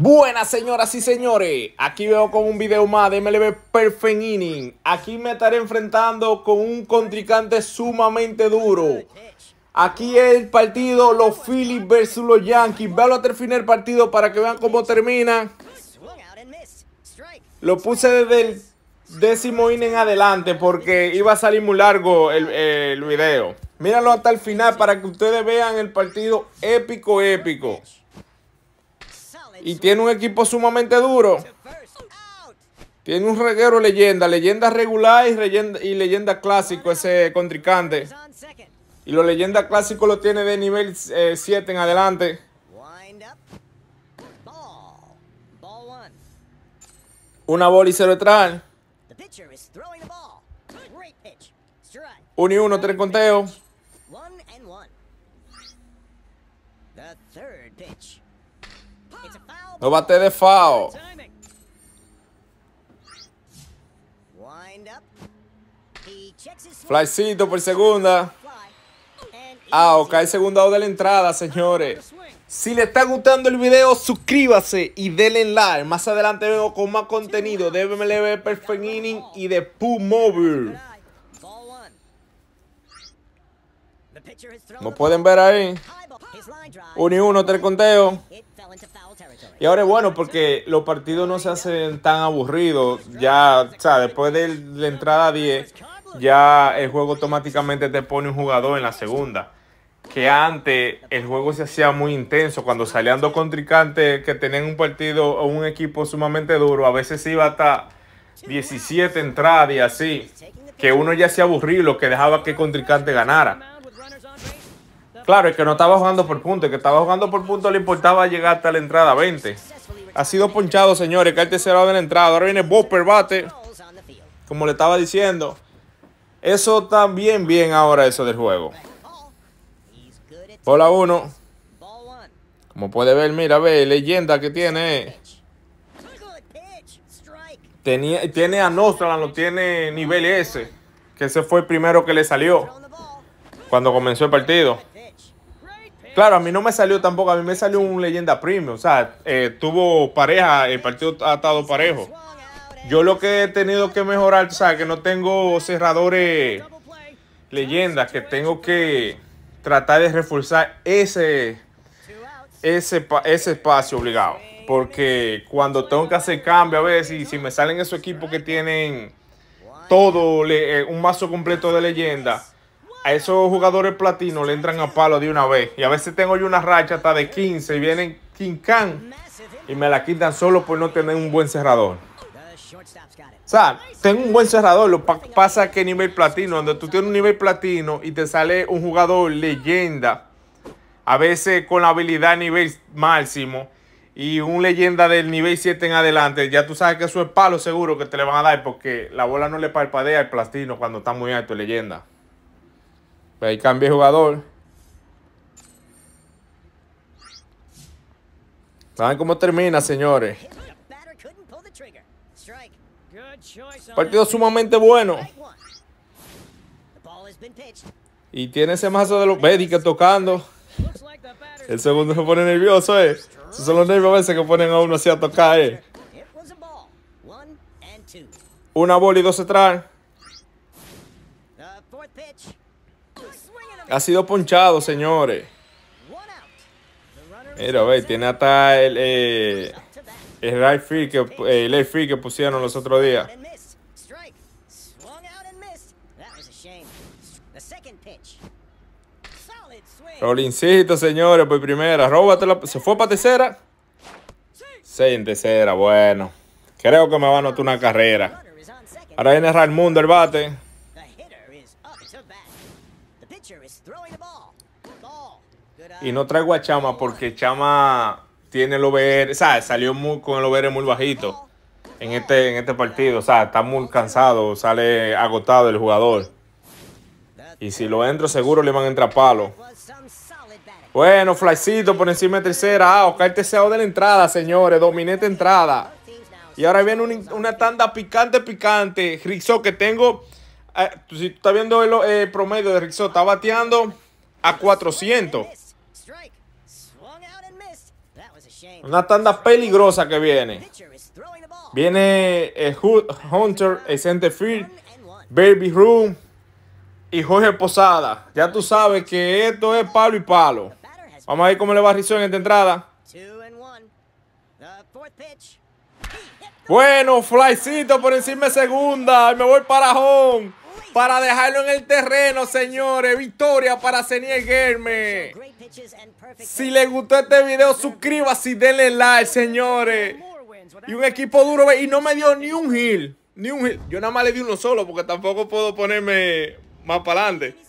Buenas señoras y señores, aquí veo con un video más de MLB Perfect Inning. Aquí me estaré enfrentando con un contrincante sumamente duro. Aquí el partido, los Phillies versus los Yankees. Véalo hasta el final del partido para que vean cómo termina. Lo puse desde el décimo inning adelante porque iba a salir muy largo el, el video. Míralo hasta el final para que ustedes vean el partido épico, épico. Y tiene un equipo sumamente duro. Tiene un reguero leyenda, leyenda regular y leyenda, y leyenda clásico ese contrincante. Y los leyenda clásico lo tiene de nivel 7 eh, en adelante. Una bola y cero detrás. 1 y 1, 3 conteo. No bate de FAO. Flycito por segunda. Ah, ok, segundo de la entrada, señores. Si le está gustando el video, suscríbase y denle like. Más adelante vengo con más contenido de MLB Perfect Inning y de Poo Mobile. Como pueden ver ahí, Un y 1, 3 conteo. Y ahora es bueno porque los partidos no se hacen tan aburridos. Ya, o sea, después de la entrada 10, ya el juego automáticamente te pone un jugador en la segunda. Que antes el juego se hacía muy intenso. Cuando salían dos contrincantes que tenían un partido o un equipo sumamente duro, a veces iba hasta 17 entradas y así. Que uno ya se aburría, lo que dejaba que el contrincante ganara. Claro, es que no estaba jugando por punto, Es que estaba jugando por punto le importaba llegar hasta la entrada 20. Ha sido ponchado, señores, que el tercero de la entrada. Ahora viene Bopper, bate. Como le estaba diciendo. Eso también bien ahora, eso del juego. Bola 1. Como puede ver, mira, ve, leyenda que tiene. Tenía, tiene a nostra lo tiene nivel S. Que ese fue el primero que le salió cuando comenzó el partido. Claro, a mí no me salió tampoco, a mí me salió un leyenda premium. O sea, eh, tuvo pareja, el partido ha estado parejo. Yo lo que he tenido que mejorar, o sea, que no tengo cerradores leyendas, que tengo que tratar de reforzar ese, ese, ese espacio obligado. Porque cuando tengo que hacer cambio, a veces, y si me salen esos equipos que tienen todo, eh, un mazo completo de leyendas a esos jugadores platino le entran a palo de una vez. Y a veces tengo yo una racha hasta de 15 y vienen quincán y me la quitan solo por no tener un buen cerrador. O sea, tengo un buen cerrador. Lo pasa que nivel platino, donde tú tienes un nivel platino y te sale un jugador leyenda, a veces con la habilidad nivel máximo y un leyenda del nivel 7 en adelante, ya tú sabes que eso es palo seguro que te le van a dar porque la bola no le parpadea el platino cuando está muy alto, leyenda. Pues ahí cambia jugador. ¿Saben cómo termina, señores? Partido sumamente bueno. Y tiene ese mazo de los que tocando. El segundo se pone nervioso, eh. Esos son los nervios a veces que ponen a uno así a tocar, eh. Una bola y dos central. Ha sido ponchado, señores. Mira, ve, tiene hasta el, eh, el right free que, eh, el que pusieron los otros días. Rolincito, señores, por primera. Róbatela. Se fue para tercera. Seis en tercera, bueno. Creo que me va a anotar una carrera. Ahora viene Raimundo el bate. Y no traigo a Chama porque Chama tiene el OBR, o sea, salió muy, con el OBR muy bajito en este, en este partido. O sea, está muy cansado, sale agotado el jugador. Y si lo entro, seguro le van a entrar palo. Bueno, flycito por encima de tercera. Ah, Oscar Teseo de la entrada, señores. Dominete entrada. Y ahora viene una tanda picante, picante. Rizzo que tengo. Eh, si tú estás viendo el eh, promedio de Rizzo está bateando a 400. Una tanda peligrosa que viene. Viene eh, Hunter, el eh, field, Baby Room y Jorge Posada. Ya tú sabes que esto es palo y palo. Vamos a ver cómo le va Rizzo en esta entrada. Bueno, flycito por encima de segunda. Me voy para home para dejarlo en el terreno, señores. Victoria para Seniel Germe. Si les gustó este video, suscríbase y denle like, señores. Y un equipo duro, y no me dio ni un heal. Ni un heal. Yo nada más le di uno solo porque tampoco puedo ponerme más para adelante.